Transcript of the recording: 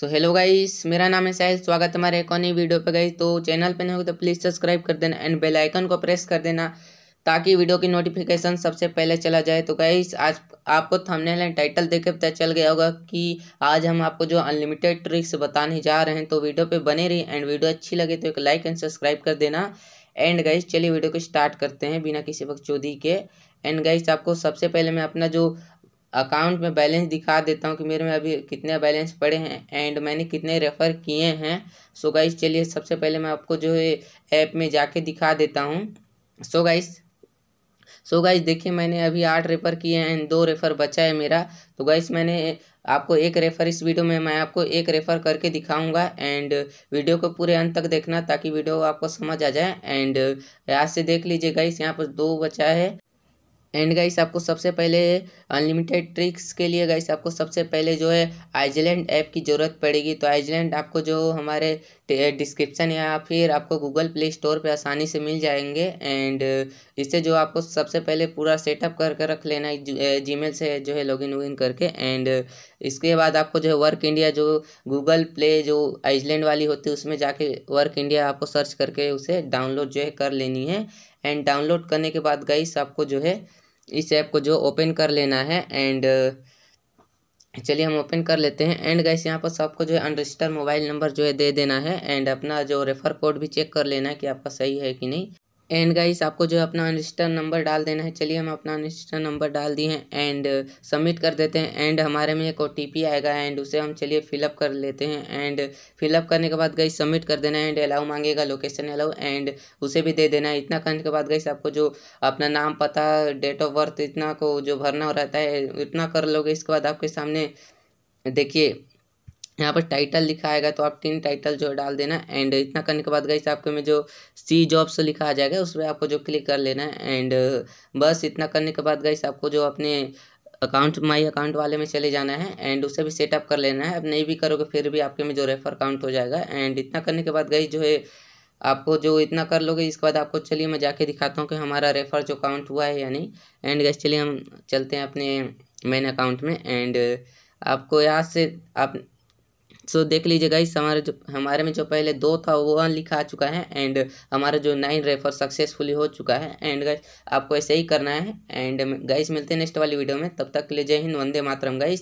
so hello guys मेरा नाम है साहिल स्वागत है हमारे एक और नई वीडियो पे गई तो चैनल पे नहीं हो तो प्लीज़ सब्सक्राइब कर देना एंड बेल आइकन को प्रेस कर देना ताकि वीडियो की नोटिफिकेशन सबसे पहले चला जाए तो गाइस आज आपको थंबनेल एंड टाइटल देख के पता चल गया होगा कि आज हम आपको जो अनलिमिटेड ट्रिक्स बताने जा रहे हैं तो वीडियो पर बने रही एंड वीडियो अच्छी लगे तो एक लाइक एंड सब्सक्राइब कर देना एंड गाइस चलिए वीडियो को स्टार्ट करते हैं बिना किसी वक्त के एंड गाइस आपको सबसे पहले मैं अपना जो अकाउंट में बैलेंस दिखा देता हूँ कि मेरे में अभी कितने बैलेंस पड़े हैं एंड मैंने कितने रेफ़र किए हैं सो गाइस चलिए सबसे पहले मैं आपको जो है ऐप में जाके दिखा देता हूँ सो गाइस सो गाइस देखिए मैंने अभी आठ रेफर किए हैं एंड दो रेफर बचा है मेरा तो गाइस मैंने आपको एक रेफर इस वीडियो में मैं आपको एक रेफर करके दिखाऊंगा एंड वीडियो को पूरे अंत तक देखना ताकि वीडियो आपको समझ आ जाए एंड यहाँ से देख लीजिए गाइस यहाँ पर दो बचा है एंड गाइस आपको सबसे पहले अनलिमिटेड ट्रिक्स के लिए गाइस आपको सबसे पहले जो है आइजलैंड ऐप की ज़रूरत पड़ेगी तो आइजलैंड आपको जो हमारे डिस्क्रिप्शन या फिर आपको गूगल प्ले स्टोर पे आसानी से मिल जाएंगे एंड इससे जो आपको सबसे पहले पूरा सेटअप करके रख लेना है जी से जो है लॉगिन वगिन करके एंड इसके बाद आपको जो है वर्क इंडिया जो गूगल प्ले जो आइजलैंड वाली होती है उसमें जाके वर्क इंडिया आपको सर्च करके उसे डाउनलोड जो है कर लेनी है एंड डाउनलोड करने के बाद गाइस आपको जो है इस ऐप को जो ओपन कर लेना है एंड uh, चलिए हम ओपन कर लेते हैं एंड गाइस यहाँ पर सबको जो है अनरजिस्टर मोबाइल नंबर जो है दे देना है एंड अपना जो रेफर कोड भी चेक कर लेना है कि आपका सही है कि नहीं एंड गाइस आपको जो अपना रजिस्टर नंबर डाल देना है चलिए हम अपना रजिस्टर नंबर डाल दिए हैं एंड सबमिट uh, कर देते हैं एंड हमारे में एक ओ आएगा एंड उसे हम चलिए फिलअप कर लेते हैं एंड फिलअप करने के बाद गई सबमिट कर देना है एंड अलाउ मांगेगा लोकेशन अलाउ एंड उसे भी दे देना है इतना करने के बाद गई आपको जो अपना नाम पता डेट ऑफ बर्थ इतना को जो भरना रहता है इतना कर लोगे इसके बाद आपके सामने देखिए यहाँ पर टाइटल लिखा आएगा तो आप तीन टाइटल जो डाल देना एंड इतना करने के बाद गई आपके में जो सी जॉब्स लिखा आ जाएगा उस पर आपको जो क्लिक कर लेना है एंड बस इतना करने के बाद गई आपको जो अपने अकाउंट माई अकाउंट वाले में चले जाना है एंड उसे भी सेटअप कर लेना है अब नहीं भी करोगे फिर भी आपके में जो रेफर अकाउंट हो जाएगा एंड इतना करने के बाद गई जो है आपको जो इतना कर लोगे इसके बाद आपको चलिए मैं जाके दिखाता हूँ कि हमारा रेफर जो अकाउंट हुआ है या नहीं एंड गई चलिए हम चलते हैं अपने मेन अकाउंट में एंड आपको यहाँ से आप सो देख लीजिए गाइस हमारे जो हमारे में जो पहले दो था वो वन लिखा आ चुका है एंड हमारा जो नाइन रेफर सक्सेसफुली हो चुका है एंड गाइस आपको ऐसे ही करना है एंड गाइस मिलते हैं नेक्स्ट वाली वीडियो में तब तक के लिए जय हिंद वंदे मातरम गाइस